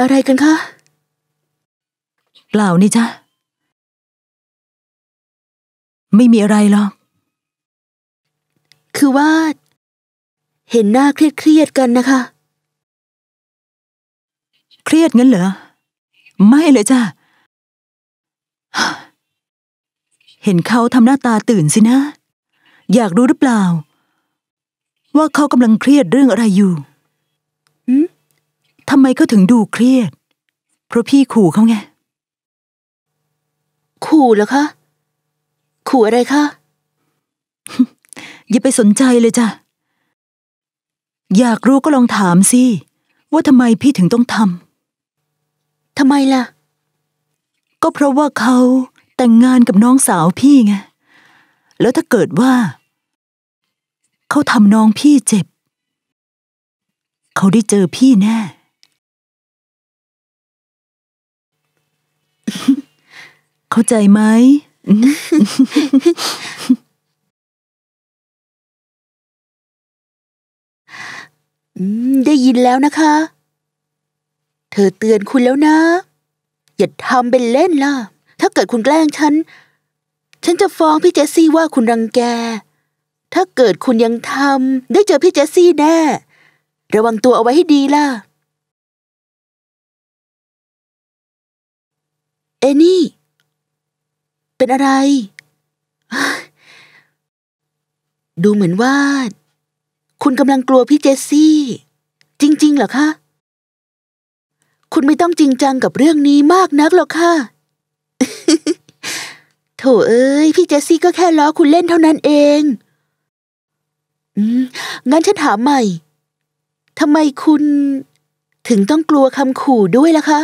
อะไรกันคะ เปล่านี่จ้ะไม่มีอะไรหรอกคือว่า เห็นหน้าเครียดเครียดกันนะคะ เครียดงั้นเหรอ ไม่เลยจ้ะเห็นเขาทำหน้าตาตื่นสินะ อยากรู้หรือเปล่า ว่าเขากำลังเครียดเรื่องอะไรอยู่ทำไมเขาถึงดูเครียด เพราะพี่ขู่เขาไงขู่เหรอคะขู่อะไรคะ อย่าไปสนใจเลยจ้ะ อยากรู้ก็ลองถามสิ ว่าทำไมพี่ถึงต้องทำทำไมล่ะ ก็เพราะว่าเขาแต่งงานกับน้องสาวพี่ไง แล้วถ้าเกิดว่า เขาทำน้องพี่เจ็บ เขาได้เจอพี่แน่เข้าใจไหม ได้ยินแล้วนะคะ เธอเตือนคุณแล้วนะ อย่าทำเป็นเล่นล่ะ ถ้าเกิดคุณแกล้งฉัน ฉันจะฟ้องพี่เจสซี่ว่าคุณรังแก ถ้าเกิดคุณยังทำได้เจอพี่เจสซี่แน่ ระวังตัวเอาไว้ให้ดีล่ะเอนี่ เป็นอะไร ดูเหมือนว่า คุณกำลังกลัวพี่เจสซี่ จริงๆ เหรอคะ คุณไม่ต้องจริงจังกับเรื่องนี้มากนักหรอกค่ะโถเอ้ยพี่เจสซี่ก็แค่ล้อคุณเล่นเท่านั้นเองอืมงั้นฉันถามใหม่ ทำไมคุณ ถึงต้องกลัวคำขู่ด้วยล่ะคะ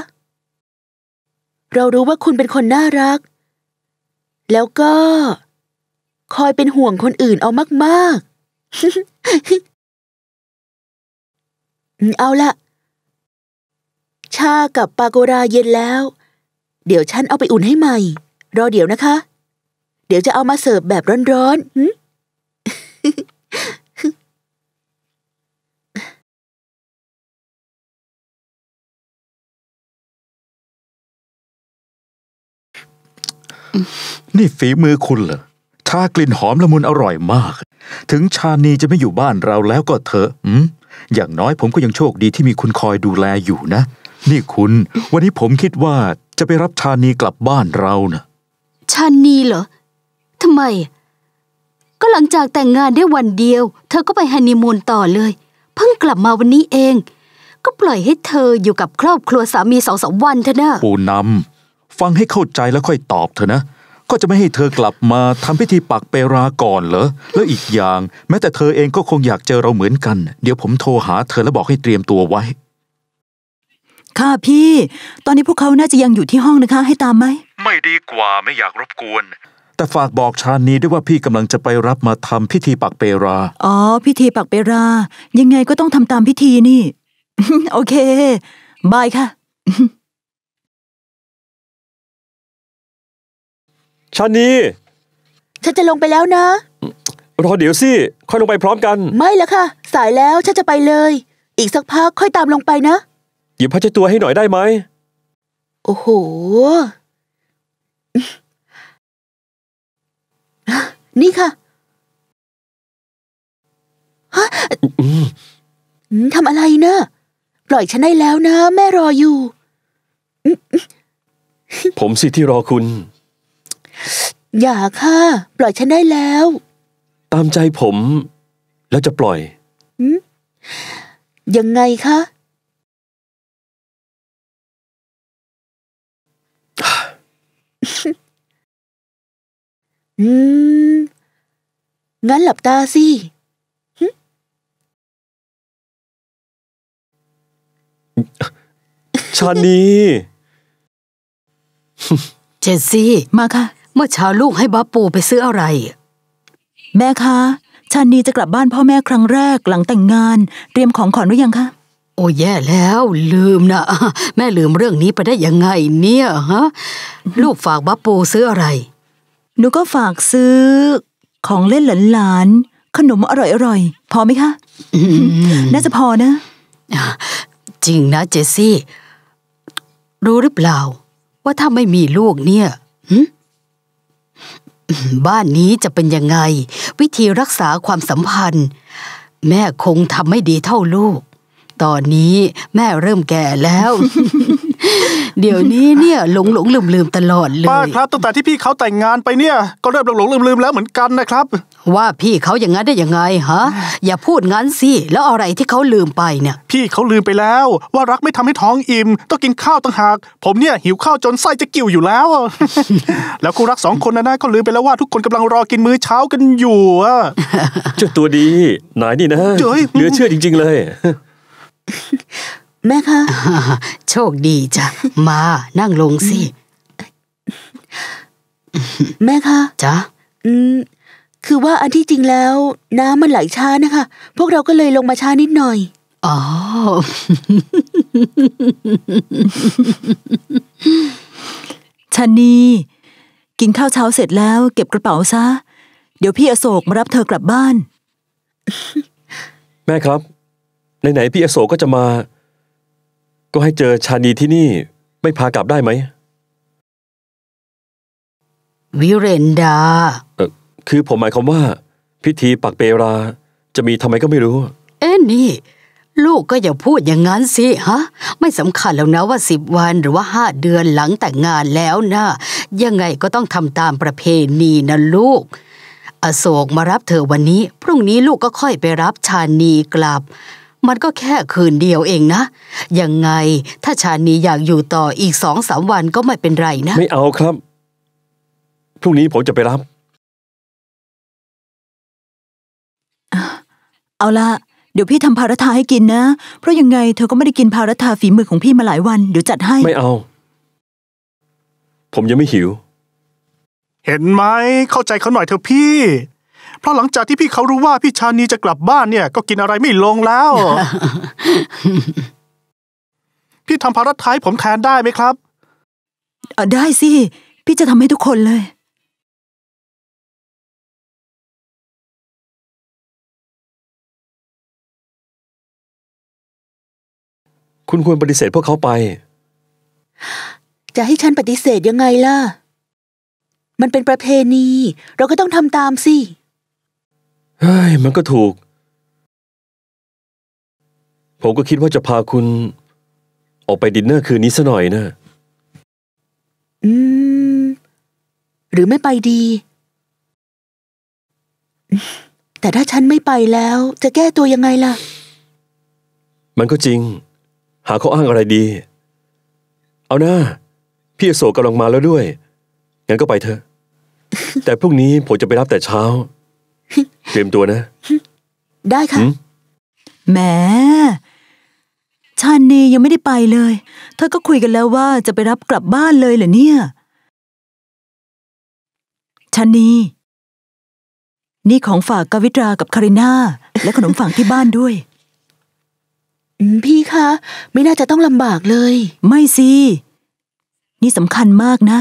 เรารู้ว่าคุณเป็นคนน่ารัก แล้วก็ คอยเป็นห่วงคนอื่นเอามาก ๆ เอาละชากับปาโกราเย็นแล้ว เดี๋ยวฉันเอาไปอุ่นให้ใหม่ รอเดี๋ยวนะคะ เดี๋ยวจะเอามาเสิร์ฟแบบร้อน ๆนี่ฝีมือคุณเหรอชากลิ่นหอมละมุนอร่อยมาก ถึงชานีจะไม่อยู่บ้านเราแล้วก็เถอะอืม อย่างน้อยผมก็ยังโชคดีที่มีคุณคอยดูแลอยู่นะ นี่คุณ วันนี้ผมคิดว่า จะไปรับชานีกลับบ้านเรานะชานีเหรอทำไม ก็หลังจากแต่งงานได้วันเดียว เธอก็ไปฮันนีมูนต่อเลย เพิ่งกลับมาวันนี้เอง ก็ปล่อยให้เธออยู่กับครอบครัวสามีสองสามวันเถอะนะปูนำฟังให้เข้าใจแล้วค่อยตอบเถอะนะก็จะไม่ให้เธอกลับมาทำพิธีปักเปราก่อนเหรอแล้วอีกอย่าง แม้แต่เธอเองก็คงอยากเจอเราเหมือนกัน เดี๋ยวผมโทรหา เธอแล้วบอกให้เตรียมตัวไว้ ค่ะพี่ ตอนนี้พวกเขาน่าจะยังอยู่ที่ห้องนะคะ ให้ตามไหมไม่ดีกว่าไม่อยากรบกวน แต่ฝากบอกชานีด้วยว่าพี่กำลังจะไปรับมาทำพิธีปักเปราอ๋อพิธีปักเปรายังไงก็ต้องทำตามพิธีนี่โอเค บายค่ะชานีฉันจะลงไปแล้วนะรอเดี๋ยวสิ ค่อยลงไปพร้อมกัน ไม่ละค่ะ สายแล้วฉันจะไปเลย อีกสักพักค่อยตามลงไปนะหยิบผ้าเช็ดตัวให้หน่อยได้ไหม โอ้โหนี่ค่ะฮะทำอะไรนะปล่อยฉันได้แล้วนะ แม่รออยู่ ผมสิที่รอคุณอย่าค่ะ ปล่อยฉันได้แล้ว ตามใจผม แล้วจะปล่อยยังไงคะอืม งั้นหลับตาสิชานีเจสซี่มาค่ะเมื่อเช้าลูกให้บ้าปูไปซื้ออะไร แม่คะชานีจะกลับบ้านพ่อแม่ครั้งแรกหลังแต่งงาน เตรียมของขอนหรือยังคะ โอ้แย่แล้ว ลืมนะ แม่ลืมเรื่องนี้ไปได้ยังไง เนี่ยฮะ ลูกฝากบ้าปูซื้ออะไร หนูก็ฝากซื้อ ของเล่นหลานๆขนมอร่อยๆ พอไหมคะ น่าจะพอนะ จริงนะ เจสซี่ รู้หรือเปล่า ว่าถ้าไม่มีลูกเนี่ยบ้านนี้จะเป็นยังไง วิธีรักษาความสัมพันธ์ แม่คงทำไม่ดีเท่าลูก ตอนนี้แม่เริ่มแก่แล้วเดี๋ยวนี้เนี่ยหลงหลงลืมลืมตลอดเลยป้าครับตั้งแต่ที่พี่เขาแต่งงานไปเนี่ย ก็เริ่มหลงหลงลืมลืมแล้วเหมือนกันนะครับ ว่าพี่เขาอย่างนั้นได้ยังไงฮะ อย่าพูดงั้นสิแล้วอะไรที่เขาลืมไปเนี่ย พี่เขาลืมไปแล้วว่ารักไม่ทำให้ท้องอิ่มต้องกินข้าวต่างหากผมเนี่ยหิวข้าวจนไส้จะกิ่วอยู่แล้ว แล้วคู่รักสองคนนะนะก็ลืมไปแล้วว่าทุกคนกำลังรอกินมื้อเช้ากันอยู่อ่ะเจ้าตัวดีนายนี่นะเลือเชื่อจริง ๆ เลยแม่คะโชคดีจ้ะ มานั่งลงสิ แม่คะจ้ะอืมคือว่าอันที่จริงแล้ว น้ำมันไหลช้านะคะ พวกเราก็เลยลงมาช้านิดหน่อย อ๋อชานีกินข้าวเช้าเสร็จแล้ว เก็บกระเป๋าซะ เดี๋ยวพี่อโศกมารับเธอกลับบ้าน แม่ครับไหนๆพี่อโศกก็จะมาก็ให้เจอชานีที่นี่ ไม่พากลับได้ไหม วิเรนดา เออคือผมหมายความว่า พิธีปักเปราจะมีทำไมก็ไม่รู้ เอ็นี่ ลูกก็อย่าพูดอย่างนั้นสิฮะ ไม่สำคัญแล้วนะว่าสิบวัน หรือว่าห้าเดือนหลังแต่งงานแล้วนะ ยังไงก็ต้องทำตามประเพณีนะลูก อโศกมารับเธอวันนี้ พรุ่งนี้ลูกก็ค่อยไปรับชานีกลับมันก็แค่คืนเดียวเองนะ ยังไงถ้าชานีอยากอยู่ต่ออีกสองสามวันก็ไม่เป็นไรนะ ไม่เอาครับ พรุ่งนี้ผมจะไปรับเอาละ เดี๋ยวพี่ทำพาราทาให้กินนะ เพราะยังไงเธอก็ไม่ได้กินพาราทาฝีมือของพี่มาหลายวัน เดี๋ยวจัดให้ ไม่เอา ผมยังไม่หิว เห็นไหมเข้าใจเขาหน่อยเถอะพี่เพราะหลังจากที่พี่เขารู้ว่า พี่ชานีจะกลับบ้านเนี่ย ก็กินอะไรไม่ลงแล้ว พี่ทำภารัท้ายผมแทนได้ไหมครับ ได้สิ พี่จะทำให้ทุกคนเลย คุณควรปฏิเสธพวกเขาไป จะให้ฉันปฏิเสธยังไงล่ะ มันเป็นประเพณี เราก็ต้องทำตามสิเฮ้ยมันก็ถูก ผมก็คิดว่าจะพาคุณ ออกไปดินเนอร์คืนนี้ซะหน่อยนะอืม หรือไม่ไปดี แต่ถ้าฉันไม่ไปแล้วจะแก้ตัวยังไงล่ะ มันก็จริง หาข้ออ้างอะไรดี เอานะ พี่โสกำลังมาแล้วด้วย งั้นก็ไปเถอะ แต่พรุ่งนี้ผมจะไปรับแต่เช้าเตรียมตัวนะ ได้ค่ะแหมชานนยังไม่ได้ไปเลยเธอก็คุยกันแล้วว่าจะไปรับกลับบ้านเลยเหรอเนี่ยชานีนี่ของฝากกวิตรากับคาริน่า และขนมฝากที่บ้านด้วย พี่คะไม่น่าจะต้องลำบากเลย ไม่สิ นี่สำคัญมากนะ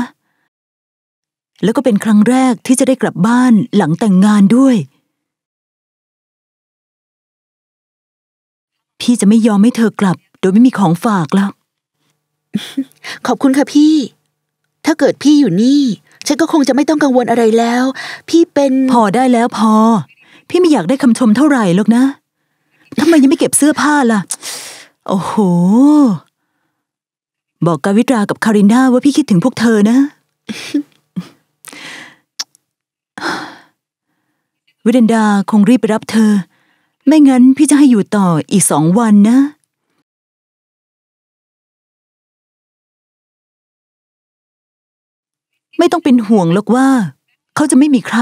แล้วก็เป็นครั้งแรกที่จะได้กลับบ้านหลังแต่งงานด้วยพี่จะไม่ยอมให้เธอกลับ โดยไม่มีของฝากแล้วขอบคุณค่ะพี่ ถ้าเกิดพี่อยู่นี่ ฉันก็คงจะไม่ต้องกังวลอะไรแล้ว พี่เป็นพอได้แล้วพอ พี่ไม่อยากได้คำชมเท่าไหร่หรอกนะทำไมยังไม่เก็บเสื้อผ้าล่ะ โอ้โห บอกกาวิตรากับคาริน่าว่าพี่คิดถึงพวกเธอนะ วิเดนดาคงรีบไปรับเธอไม่งั้นพี่จะให้อยู่ต่ออีกสองวันนะ ไม่ต้องเป็นห่วงหรอกว่า เขาจะไม่มีใคร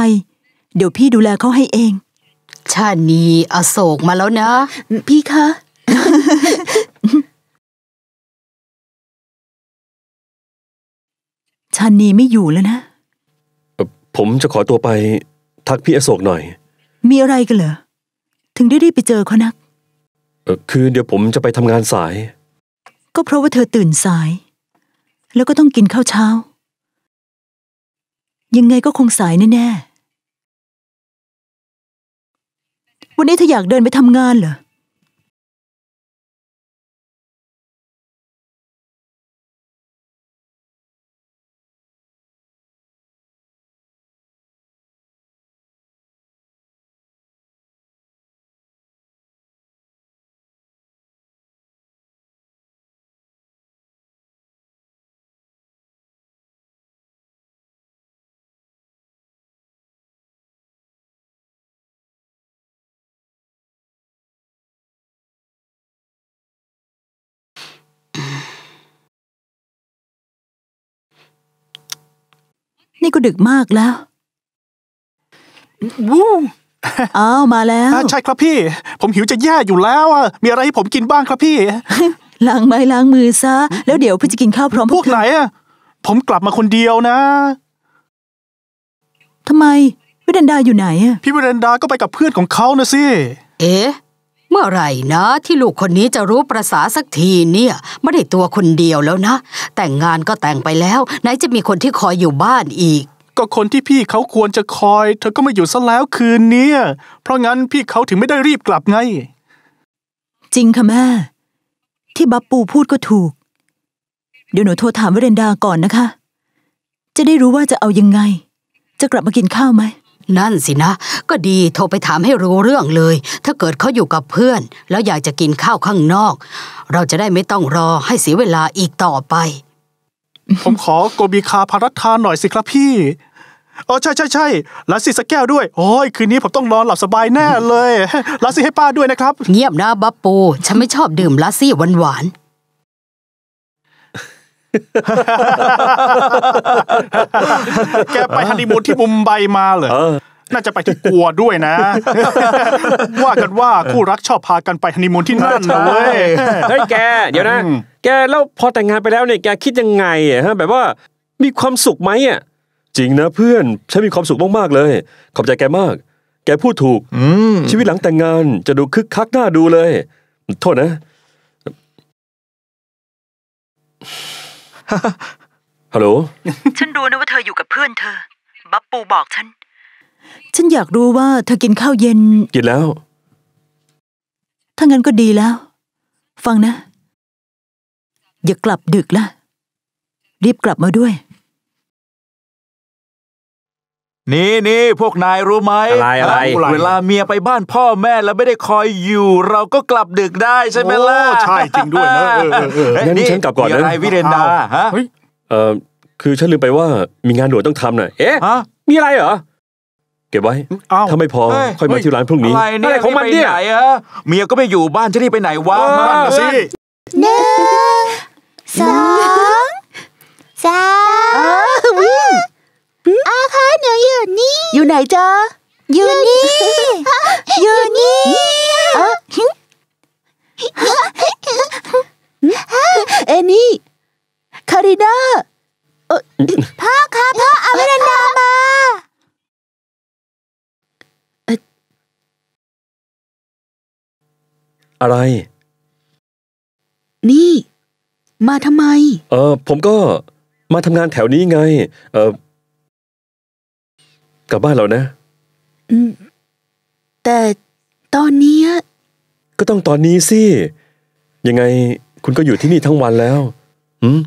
เดี๋ยวพี่ดูแลเขาให้เอง ชาตินี้อโศกมาแล้วนะ พี่คะ ชานีไม่อยู่แล้วนะ ผมจะขอตัวไป ทักพี่อโศกหน่อย มีอะไรกันเหรอถึงได้รีบไปเจอเขานักเออคือเดี๋ยวผมจะไปทำงานสาย ก็เพราะว่าเธอตื่นสาย แล้วก็ต้องกินข้าวเช้า ยังไงก็คงสายแน่ ๆ วันนี้เธออยากเดินไปทำงานเหรอนี่ก็ดึกมากแล้ววู้อ้าวมาแล้ว ใช่ครับพี่ ผมหิวจะแย่อยู่แล้ว อ่ะ มีอะไรให้ผมกินบ้างครับพี่ ล้างไม้ล้างมือซะ แล้วเดี๋ยวพี่จะกินข้าวพร้อมพวกไหนอ่ะ ผมกลับมาคนเดียวนะ ทำไมวิเดนดาอยู่ไหนอ่ะ พี่วิเดนดาก็ไปกับเพื่อนของเขานะสิ เอ๊ะเมื่อไรนะ ที่ลูกคนนี้จะรู้ประษาสักทีเนี่ย ไม่ได้ตัวคนเดียวแล้วนะ แต่งงานก็แต่งไปแล้ว ไหนจะมีคนที่คอยอยู่บ้านอีก ก็คนที่พี่เขาควรจะคอย เธอก็มาอยู่ซะแล้วคืนนี้เพราะงั้นพี่เขาถึงไม่ได้รีบกลับไง จริงค่ะแม่ ที่บับปูพูดก็ถูกเดี๋ยวหนูโทรถามวเรนดาก่อนนะคะ จะได้รู้ว่าจะเอายังไง จะกลับมากินข้าวไหมนั่นสินะก็ดีโทรไปถามให้รู้เรื่องเลย ถ้าเกิดเขาอยู่กับเพื่อน แล้วอยากจะกินข้าวข้างนอก เราจะได้ไม่ต้องรอให้เสีย เวลาอีกต่อไป ผมขอโกบีคาพารัตทานหน่อยสิครับพี่อ๋อใช่ใช่ใช่ลาส่สแก้วด้วย โอ้ยคืนนี้ผมต้องนอนหลับสบายแน่เลยลาส่ให้ป้าด้วยนะครับ เงียบนะบับปูฉันไม่ชอบดื่มลาซี่หวานๆแกไปฮันนีมูนที่มุมไบมาเหรอน่าจะไปที่กัวด้วยนะ ว่ากันว่าคู่รักชอบพากันไปฮันนีมูนที่นั่นนะเว้ยเฮ้ยแกเดี๋ยวนะ แกแล้วพอแต่งงานไปแล้วเนี่ยแกคิดยังไงอ่ะแบบว่ามีความสุขไหมอ่ะ จริงนะเพื่อนฉันมีความสุขมากๆเลย ขอบใจแกมาก แกพูดถูกชีวิตหลังแต่งงาน จะดูคึกคักน่าดูเลย โทษนะฮัลโหล ฉันรู้นะว่าเธออยู่กับเพื่อนเธอ บับปูบอกฉัน ฉันอยากรู้ว่าเธอกินข้าวเย็น กินแล้ว ถ้างั้นก็ดีแล้ว ฟังนะ อย่ากลับดึกละรีบกลับมาด้วยนี่นี่พวกนายรู้ไหมอะไรอะไรเวลาเมียไปบ้านพ่อแม่แล้วไม่ได้คอยอยู่ เราก็กลับดึกได้ใช่ไหมล่ะใช่จริงด้วยนะงั้นฉันกลับก่อนนะอะไรวิเรนดาฮะเออคือฉันลืมไปว่ามีงานด่วนต้องทำน่ะเอ๊ะมีอะไรเหรอเก็บไว้ถ้าไม่พอค่อยมาที่ร้านพรุ่งนี้อะไรของมันเนี่ยเมียก็ไม่อยู่บ้านจะรีบไปไหนวะบ้านมาสิหนึ่งสองสามอาคะหนูอยู่นี่ อยู่ไหนจ๊ะอยู่นี่อยู่นี่เอนี่ คาริดาพ่อคะพ่อเอาเวนนามา อะไร นี่มาทำไม เออ ผมก็มาทำงานแถวนี้ไง เออกลับบ้านเรานะอืมแต่ตอนนี้ ก็ต้องตอนนี้สิ ยังไงคุณก็อยู่ที่นี่ทั้งวันแล้วอืม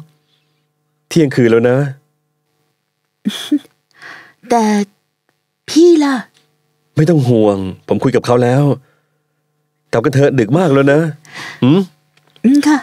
เที่ยงคืนแล้วนะ แต่พี่ล่ะ ไม่ต้องห่วง ผมคุยกับเขาแล้วกลับกันเถอะดึกมากแล้วนะอืมอืมค่ะ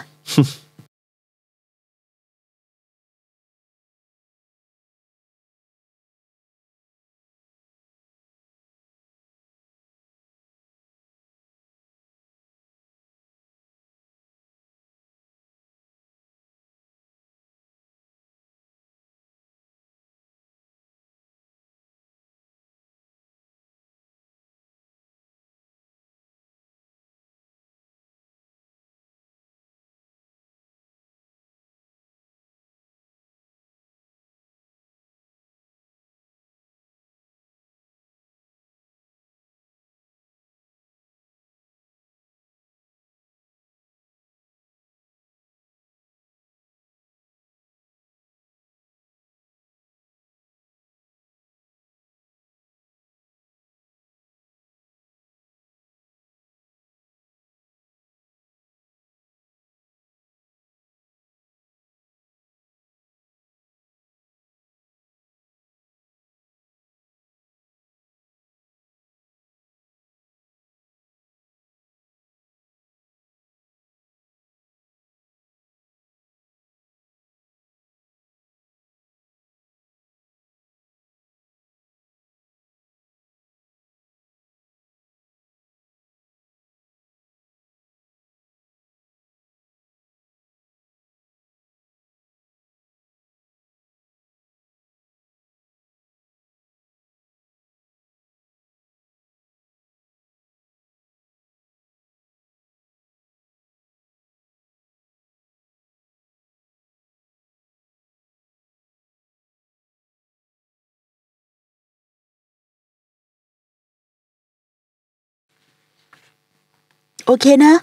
โอเคนะ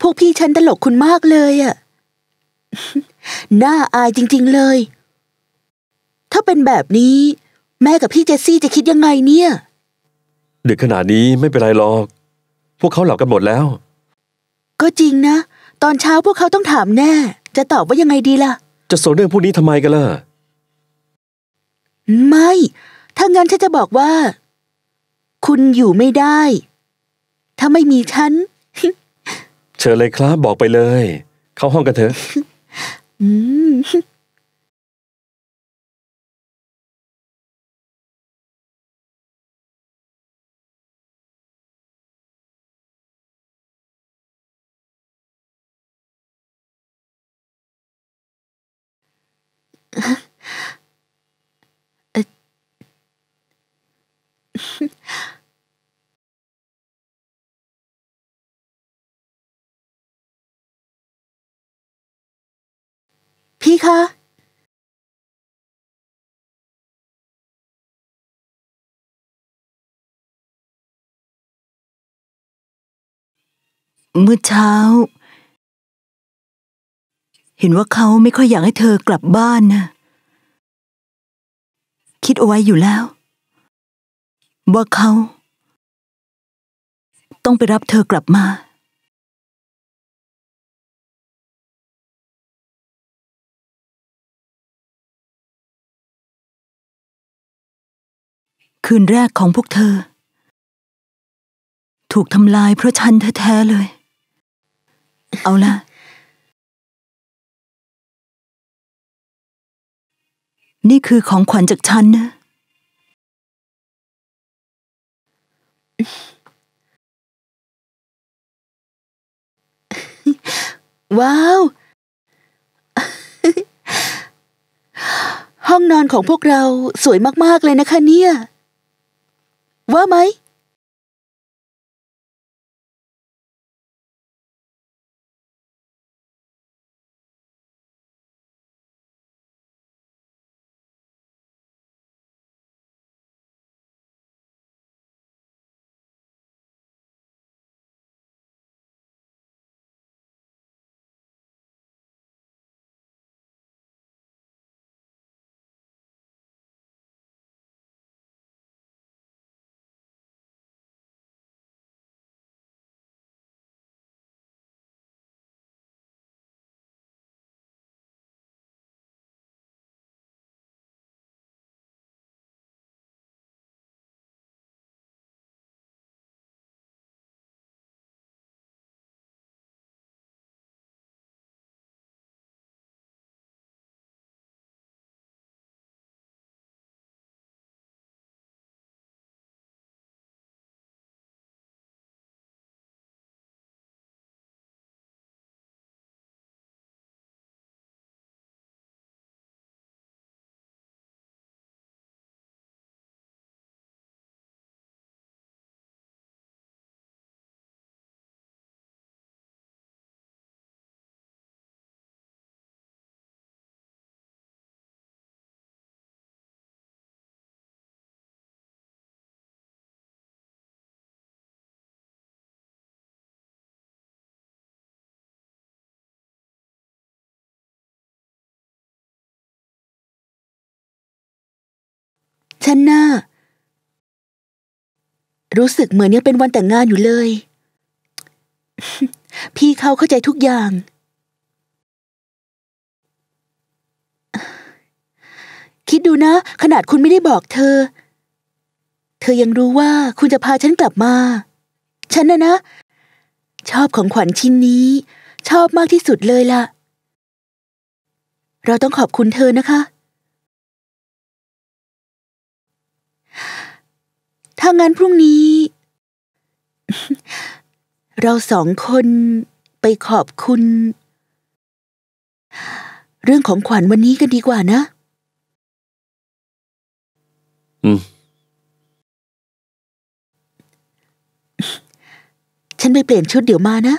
พวกพี่ฉันตลกคุณมากเลยอะ น่าอายจริงๆเลย ถ้าเป็นแบบนี้ แม่กับพี่เจสซี่จะคิดยังไงเนี่ย เด็กขนาดนี้ไม่เป็นไรหรอก พวกเขาหลับกันหมดแล้ว ก็จริงนะ ตอนเช้าพวกเขาต้องถามแน่ จะตอบว่ายังไงดีล่ะ จะสนเรื่องพวกนี้ทำไมกันล่ะ ไม่ ถ้างั้นฉันจะบอกว่า คุณอยู่ไม่ได้ถ้าไม่มีฉันเชิญเลยครับบอกไปเลย เข้าห้องกันเถอะอพี่คะ เมื่อเช้า เห็นว่าเขาไม่ค่อยอยากให้เธอกลับบ้านนะคิดเอาไว้อยู่แล้ว ว่าเขา ต้องไปรับเธอกลับมาคืนแรกของพวกเธอ ถูกทำลายเพราะฉันแท้ๆเลย เอาละนี่คือของขวัญจากฉันนะว้าว ห้องนอนของพวกเราสวยมากๆเลยนะคะ เนี่ย Vớ mới! ฉันน่ารู้สึกเหมือนยังเป็นวันแต่งงานอยู่เลย พี่เขาเข้าใจทุกอย่าง คิดดูนะขนาดคุณไม่ได้บอกเธอ เธอยังรู้ว่าคุณจะพาฉันกลับมา ฉันนะนะ ชอบของขวัญชิ้นนี้ ชอบมากที่สุดเลยล่ะ เราต้องขอบคุณเธอนะคะถ้างั้นพรุ่งนี้เราสองคนไปขอบคุณเรื่องของขวัญวันนี้กันดีกว่านะ อืมฉันไปเปลี่ยนชุดเดี๋ยวมานะ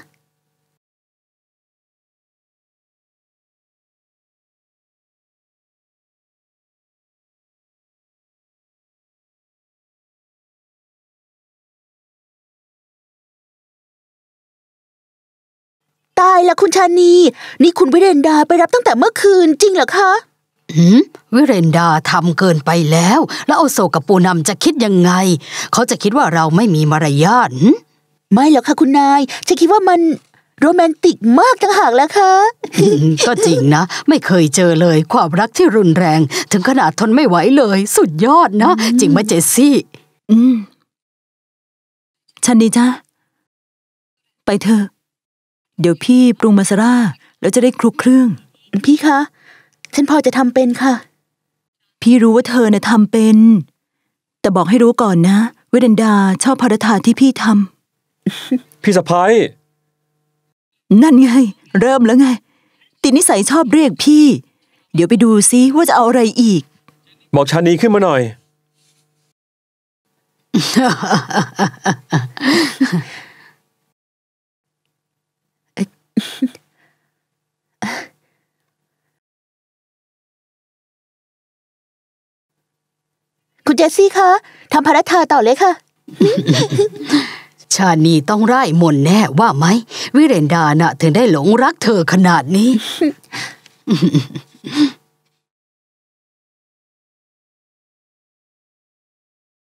ตายละคุณชานีนี่คุณวิเรนดาไปรับตั้งแต่เมื่อคืนจริงเหรอคะหืมวิเรนดาทำเกินไปแล้ว แล้วโอโซกับปูนำจะคิดยังไง เขาจะคิดว่าเราไม่มีมารยาทไม่หรอกค่ะคุณนาย จะคิดว่ามันโรแมนติกมากทั้งหากแล้วค่ะก็จริงนะ ไม่เคยเจอเลย ความรักที่รุนแรง ถึงขนาดทนไม่ไหวเลย สุดยอดนะจริงไหมเจสซี่ อืมชันดีจ้าไปเถอะเดี๋ยวพี่ปรุงมาซาร่าแล้วจะได้คลุกเครื่อง พี่คะฉันพอจะทำเป็นค่ะ พี่รู้ว่าเธอเน่ยทำเป็น แต่บอกให้รู้ก่อนนะ เวดันดาชอบพาราธาที่พี่ทำพี่สะพ้ายนั่นไง เริ่มแล้วไง ตินิสัยชอบเรียกพี่ เดี๋ยวไปดูซิว่าจะเอาอะไรอีก บอกชานีขึ้นมาหน่อยคุณเจสซี่คะทำพระเธาต่อเลยค่ะ ชานีต้องไร้มนแน่ว่าไหม วิเรนดาน่ะถึงได้หลงรักเธอขนาดนี้